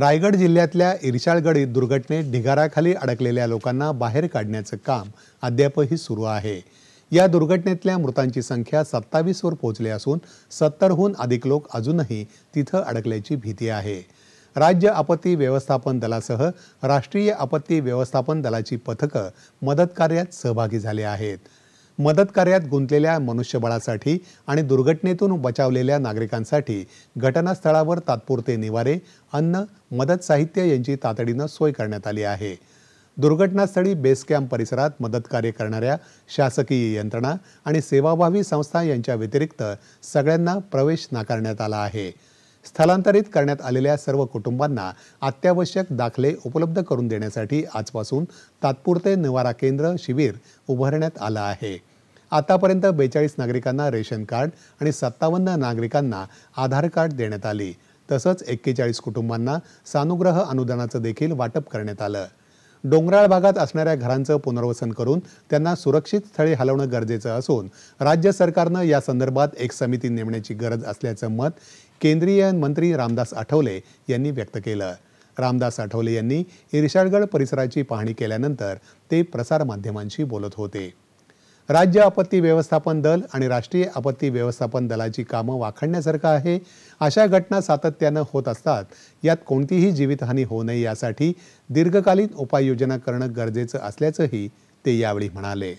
रायगड जिल्ह्यातल्या इरशाळगड दुर्घटनेत ढिगाराखाली अडकलेल्या लोकांना बाहेर काढण्याचं काम अद्यापही सुरू आहे या दुर्घटनेतल्या मृतांची संख्या सत्तावीसवर पोहोचली असून सत्तरहून अधिक लोक अजूनही तिथं अडकल्याची भीती आहे राज्य आपत्ती व्यवस्थापन दलासह राष्ट्रीय आपत्ती व्यवस्थापन दलाची पथकं मदतकार्यात सहभागी झाली आहेत मदतकार्यात गुंतलेल्या मनुष्यबळासाठी आणि दुर्घटनेतून बचावलेल्या नागरिकांसाठी घटनास्थळावर तात्पुरते निवारे अन्न मदत साहित्य यांची तातडीनं सोय करण्यात आली आहे दुर्घटनास्थळी बेस कॅम्प परिसरात मदतकार्य करणाऱ्या शासकीय यंत्रणा आणि सेवाभावी संस्था यांच्या व्यतिरिक्त सगळ्यांना प्रवेश नाकारण्यात आला आहे स्थलांतरित करण्यात आलेल्या सर्व कुटुंबांना अत्यावश्यक दाखले उपलब्ध करून देण्यासाठी आजपासून तात्पुरते निवारा केंद्र शिबिर उभारण्यात आलं आहे आतापर्यंत बेचाळीस नागरिकांना रेशन कार्ड आणि सत्तावन्न नागरिकांना आधार कार्ड देण्यात आली तसंच एक्केचाळीस कुटुंबांना सानुग्रह अनुदानाचं देखील वाटप करण्यात आलं डोंगराळ भागात असणाऱ्या घरांचं पुनर्वसन करून त्यांना सुरक्षित स्थळी हलवणं गरजेचं असून राज्य सरकारनं या संदर्भात एक समिती नेमण्याची गरज असल्याचं मत केंद्रीय मंत्री रामदास आठवले यांनी व्यक्त केलं रामदास आठवले यांनी इरशाळगड परिसराची पाहणी केल्यानंतर ते प्रसारमाध्यमांशी बोलत होते राज्य आपत्ती व्यवस्थापन दल आणि राष्ट्रीय आपत्ती व्यवस्थापन दलाची कामं वाखडण्यासारखं आहे अशा घटना सातत्यानं होत असतात यात कोणतीही जीवितहानी होऊ नये यासाठी दीर्घकालीन उपाययोजना करणं गरजेचं असल्याचंही ते यावेळी म्हणाले